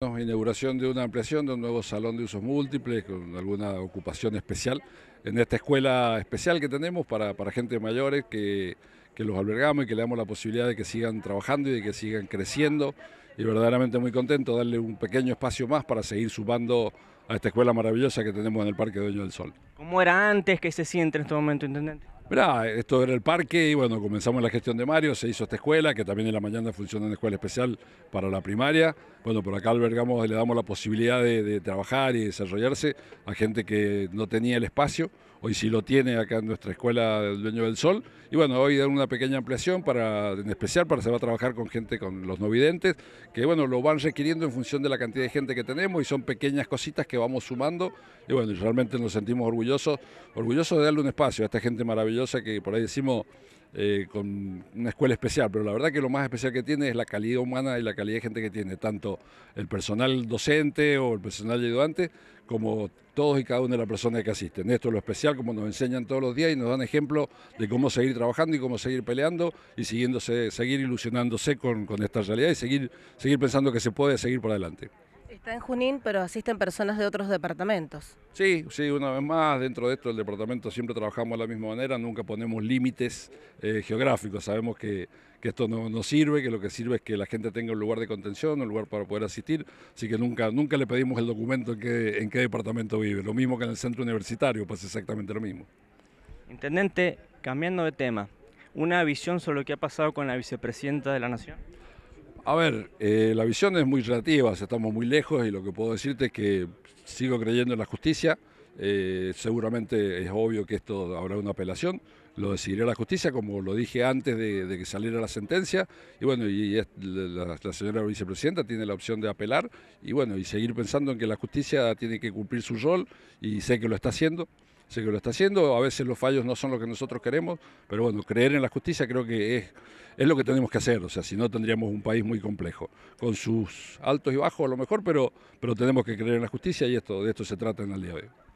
Inauguración de una ampliación de un nuevo salón de usos múltiples con alguna ocupación especial en esta escuela especial que tenemos para, gente mayores que, los albergamos y que le damos la posibilidad de que sigan trabajando y de que sigan creciendo y verdaderamente muy contento darle un pequeño espacio más para seguir subando a esta escuela maravillosa que tenemos en el Parque Dueño del Sol. ¿Cómo era antes que se siente en este momento, Intendente? Mirá, esto era el parque y bueno, comenzamos la gestión de Mario, se hizo esta escuela, que también en la mañana funciona una escuela especial para la primaria. Bueno, por acá albergamos, le damos la posibilidad de, trabajar y desarrollarse a gente que no tenía el espacio. Hoy sí lo tiene acá en nuestra escuela del Dueño del Sol. Y bueno, hoy dan una pequeña ampliación para, en especial para se va a trabajar con gente, con los no videntes, que bueno, lo van requiriendo en función de la cantidad de gente que tenemos y son pequeñas cositas que vamos sumando. Y bueno, realmente nos sentimos orgullosos, orgullosos de darle un espacio a esta gente maravillosa que por ahí decimos eh, con una escuela especial, pero la verdad que lo más especial que tiene es la calidad humana y la calidad de gente que tiene, tanto el personal docente o el personal ayudante, como todos y cada una de las personas que asisten. Esto es lo especial, como nos enseñan todos los días y nos dan ejemplo de cómo seguir trabajando y cómo seguir peleando y siguiéndose, seguir ilusionándose con, con esta realidad y seguir, seguir pensando que se puede seguir por adelante. Está en Junín, pero asisten personas de otros departamentos. Sí, sí, una vez más, dentro de esto del departamento siempre trabajamos de la misma manera, nunca ponemos límites eh, geográficos, sabemos que, esto no, sirve, que lo que sirve es que la gente tenga un lugar de contención, un lugar para poder asistir, así que nunca, nunca le pedimos el documento en qué, departamento vive, lo mismo que en el centro universitario, pasa exactamente lo mismo. Intendente, cambiando de tema, una visión sobre lo que ha pasado con la vicepresidenta de la Nación. A ver, eh, la visión es muy relativa, estamos muy lejos y lo que puedo decirte es que sigo creyendo en la justicia. Eh, seguramente es obvio que esto habrá una apelación, lo decidirá la justicia, como lo dije antes de, que saliera la sentencia. Y bueno, y, la, señora vicepresidenta tiene la opción de apelar y bueno, y seguir pensando en que la justicia tiene que cumplir su rol y sé que lo está haciendo sé que lo está haciendo, a veces los fallos no son lo que nosotros queremos, pero bueno, creer en la justicia creo que es, es lo que tenemos que hacer, o sea, si no tendríamos un país muy complejo, con sus altos y bajos a lo mejor, pero, pero tenemos que creer en la justicia y esto, de esto se trata en el día de hoy.